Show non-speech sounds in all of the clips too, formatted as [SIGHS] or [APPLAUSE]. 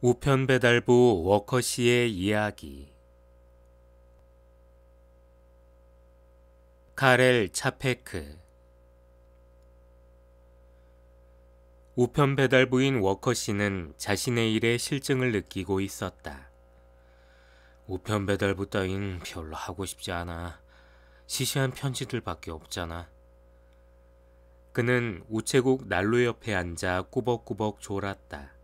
우편 배달부 워커 씨의 이야기 카렐 차페크 우편 배달부인 워커 씨는 자신의 일에 실증을 느끼고 있었다. 우편 배달부 따윈 별로 하고 싶지 않아. 시시한 편지들밖에 없잖아. 그는 우체국 난로 옆에 앉아 꾸벅꾸벅 졸았다.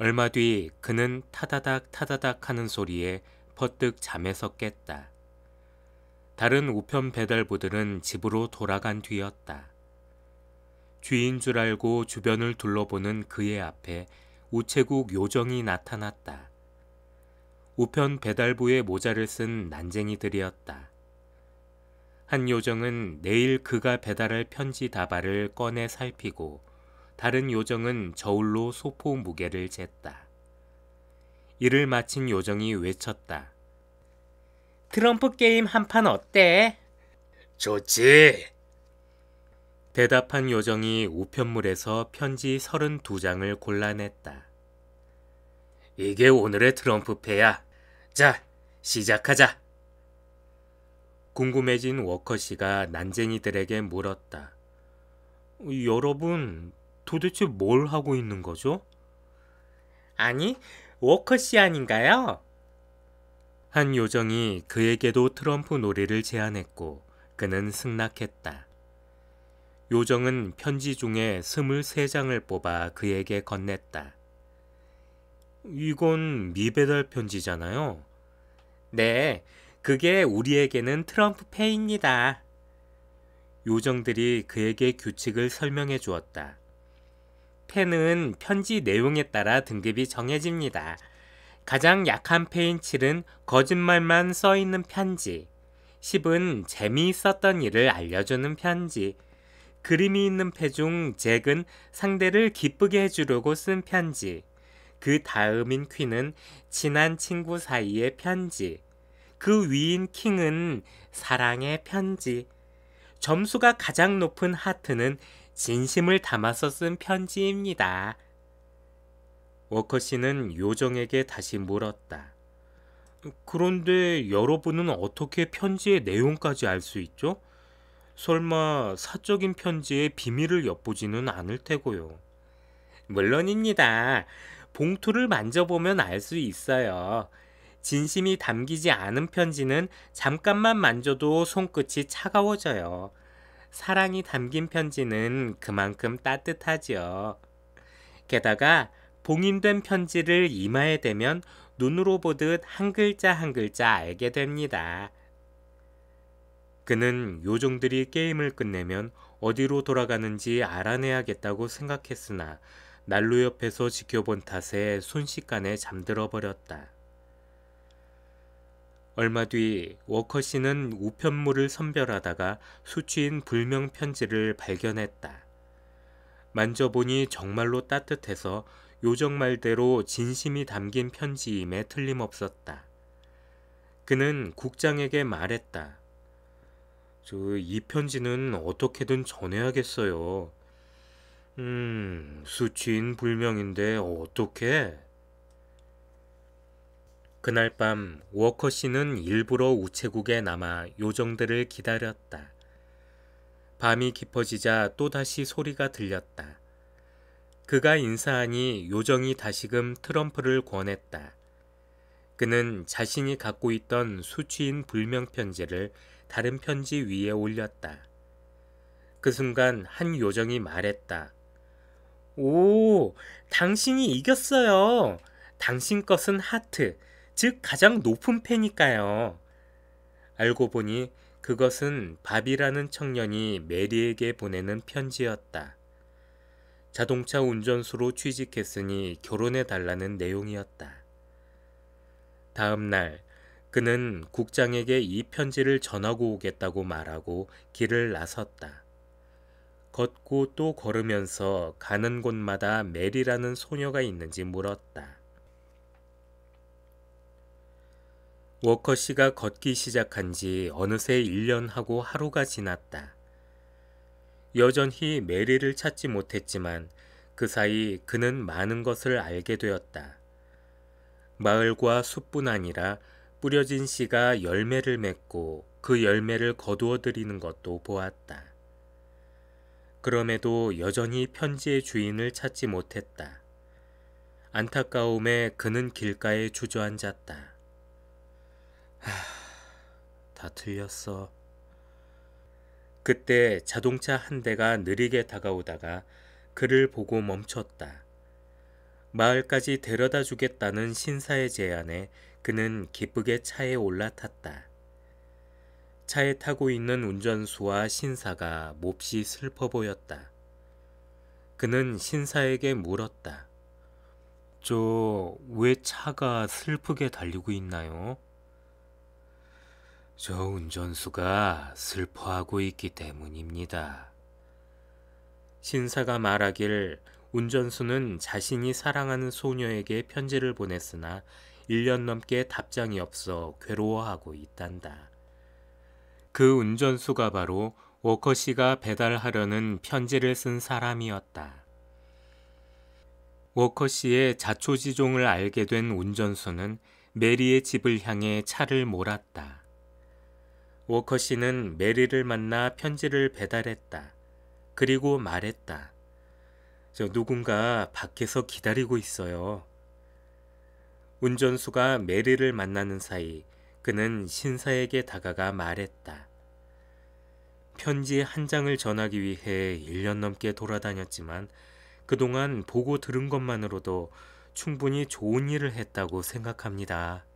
얼마 뒤 그는 타다닥 타다닥 하는 소리에 퍼뜩 잠에서 깼다. 다른 우편 배달부들은 집으로 돌아간 뒤였다. 주인 줄 알고 주변을 둘러보는 그의 앞에 우체국 요정이 나타났다. 우편 배달부의 모자를 쓴 난쟁이들이었다. 한 요정은 내일 그가 배달할 편지 다발을 꺼내 살피고 다른 요정은 저울로 소포 무게를 쟀다. 일을 마친 요정이 외쳤다. 트럼프 게임 한 판 어때? 좋지. 대답한 요정이 우편물에서 편지 32장을 골라냈다. 이게 오늘의 트럼프패야. 자, 시작하자. 궁금해진 워커 씨가 난쟁이들에게 물었다. 여러분, 도대체 뭘 하고 있는 거죠? 아니, 워커씨 아닌가요? 한 요정이 그에게도 트럼프 놀이를 제안했고 그는 승낙했다. 요정은 편지 중에 23장을 뽑아 그에게 건넸다. 이건 미배달 편지잖아요. 네, 그게 우리에게는 트럼프 패입니다. 요정들이 그에게 규칙을 설명해 주었다. 펜는 편지 내용에 따라 등급이 정해집니다. 가장 약한 페인 7은 거짓말만 써 있는 편지, 10은 재미있었던 일을 알려주는 편지, 그림이 있는 패 중 잭은 상대를 기쁘게 해주려고 쓴 편지, 그 다음인 퀸은 친한 친구 사이의 편지, 그 위인 킹은 사랑의 편지, 점수가 가장 높은 하트는 진심을 담아서 쓴 편지입니다. 워커 씨는 요정에게 다시 물었다. 그런데 여러분은 어떻게 편지의 내용까지 알 수 있죠? 설마 사적인 편지의 비밀을 엿보지는 않을 테고요. 물론입니다. 봉투를 만져보면 알 수 있어요. 진심이 담기지 않은 편지는 잠깐만 만져도 손끝이 차가워져요. 사랑이 담긴 편지는 그만큼 따뜻하지요. 게다가 봉인된 편지를 이마에 대면 눈으로 보듯 한 글자 한 글자 알게 됩니다. 그는 요정들이 게임을 끝내면 어디로 돌아가는지 알아내야겠다고 생각했으나 난로 옆에서 지켜본 탓에 순식간에 잠들어 버렸다. 얼마 뒤 워커 씨는 우편물을 선별하다가 수취인 불명 편지를 발견했다. 만져보니 정말로 따뜻해서 요정 말대로 진심이 담긴 편지임에 틀림없었다. 그는 국장에게 말했다. 저 이 편지는 어떻게든 전해야겠어요. 음, 수취인 불명인데 어떻게? 그날 밤 워커 씨는 일부러 우체국에 남아 요정들을 기다렸다. 밤이 깊어지자 또다시 소리가 들렸다. 그가 인사하니 요정이 다시금 트럼프를 권했다. 그는 자신이 갖고 있던 수취인 불명편지를 다른 편지 위에 올렸다. 그 순간 한 요정이 말했다. 오, 당신이 이겼어요. 당신 것은 하트, 즉 가장 높은 패니까요. 알고 보니 그것은 밥이라는 청년이 메리에게 보내는 편지였다. 자동차 운전수로 취직했으니 결혼해 달라는 내용이었다. 다음 날 그는 국장에게 이 편지를 전하고 오겠다고 말하고 길을 나섰다. 걷고 또 걸으면서 가는 곳마다 메리라는 소녀가 있는지 물었다. 워커 씨가 걷기 시작한 지 어느새 1년하고 하루가 지났다. 여전히 메리를 찾지 못했지만 그 사이 그는 많은 것을 알게 되었다. 마을과 숲뿐 아니라 뿌려진 씨가 열매를 맺고 그 열매를 거두어들이는 것도 보았다. 그럼에도 여전히 편지의 주인을 찾지 못했다. 안타까움에 그는 길가에 주저앉았다. 하, [SIGHS] 다 틀렸어. 그때 자동차 한 대가 느리게 다가오다가 그를 보고 멈췄다. 마을까지 데려다 주겠다는 신사의 제안에 그는 기쁘게 차에 올라탔다. 차에 타고 있는 운전수와 신사가 몹시 슬퍼 보였다. 그는 신사에게 물었다. 저, 왜 차가 슬프게 달리고 있나요? 저 운전수가 슬퍼하고 있기 때문입니다. 신사가 말하길 운전수는 자신이 사랑하는 소녀에게 편지를 보냈으나 1년 넘게 답장이 없어 괴로워하고 있단다. 그 운전수가 바로 워커 씨가 배달하려는 편지를 쓴 사람이었다. 워커 씨의 자초지종을 알게 된 운전수는 메리의 집을 향해 차를 몰았다. 워커 씨는 메리를 만나 편지를 배달했다. 그리고 말했다. 저 누군가 밖에서 기다리고 있어요. 운전수가 메리를 만나는 사이 그는 신사에게 다가가 말했다. 편지 한 장을 전하기 위해 1년 넘게 돌아다녔지만 그동안 보고 들은 것만으로도 충분히 좋은 일을 했다고 생각합니다.